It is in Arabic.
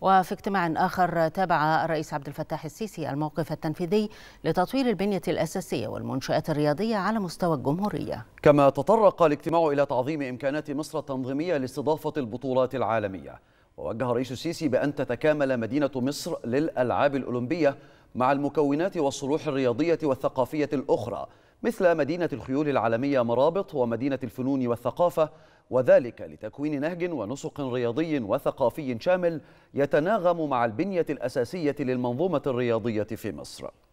وفي اجتماع آخر تابع الرئيس عبد الفتاح السيسي الموقف التنفيذي لتطوير البنية الأساسية والمنشآت الرياضية على مستوى الجمهورية كما تطرق الاجتماع إلى تعظيم إمكانات مصر التنظيمية لاستضافة البطولات العالمية ووجه الرئيس السيسي بأن تتكامل مدينة مصر للألعاب الأولمبية مع المكونات والصروح الرياضية والثقافية الأخرى مثل مدينة الخيول العالمية مرابط ومدينة الفنون والثقافة وذلك لتكوين نهج ونسق رياضي وثقافي شامل يتناغم مع البنية الأساسية للمنظومة الرياضية في مصر